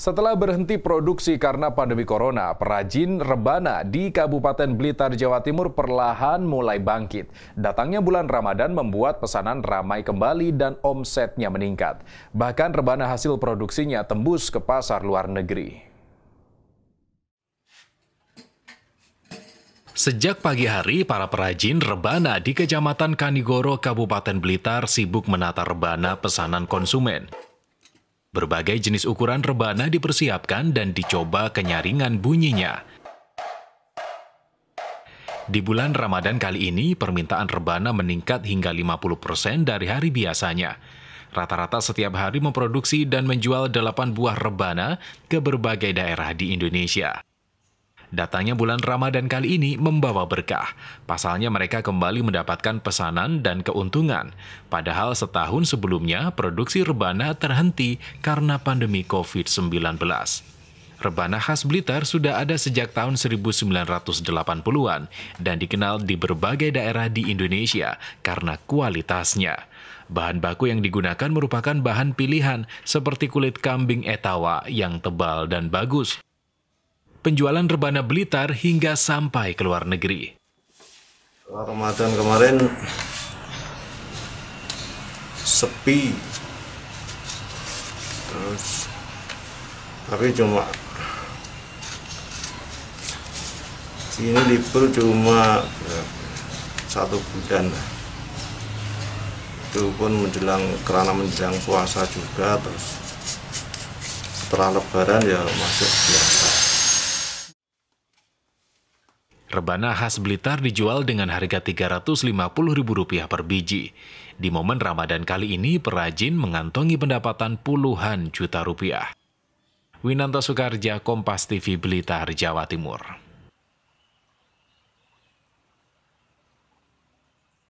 Setelah berhenti produksi karena pandemi corona, perajin rebana di Kabupaten Blitar, Jawa Timur perlahan mulai bangkit. Datangnya bulan Ramadan membuat pesanan ramai kembali dan omsetnya meningkat. Bahkan rebana hasil produksinya tembus ke pasar luar negeri. Sejak pagi hari, para perajin rebana di Kecamatan Kanigoro, Kabupaten Blitar sibuk menata rebana pesanan konsumen. Berbagai jenis ukuran rebana dipersiapkan dan dicoba kenyaringan bunyinya. Di bulan Ramadan kali ini, permintaan rebana meningkat hingga 50% dari hari biasanya. Rata-rata setiap hari memproduksi dan menjual 8 buah rebana ke berbagai daerah di Indonesia. Datangnya bulan Ramadan kali ini membawa berkah. Pasalnya mereka kembali mendapatkan pesanan dan keuntungan. Padahal setahun sebelumnya produksi rebana terhenti karena pandemi COVID-19. Rebana khas Blitar sudah ada sejak tahun 1980-an dan dikenal di berbagai daerah di Indonesia karena kualitasnya. Bahan baku yang digunakan merupakan bahan pilihan seperti kulit kambing etawa yang tebal dan bagus penjualan rebana Blitar hingga sampai ke luar negeri. Ramadan kemarin sepi, terus tapi cuma sini libur cuma satu bulan itu pun menjelang kerana menjelang puasa juga terus setelah lebaran ya masuk biasa Rebana khas Blitar dijual dengan harga Rp350.000 per biji. Di momen Ramadan kali ini, perajin mengantongi pendapatan puluhan juta rupiah. Winanto Sukarja, Kompas TV Blitar, Jawa Timur.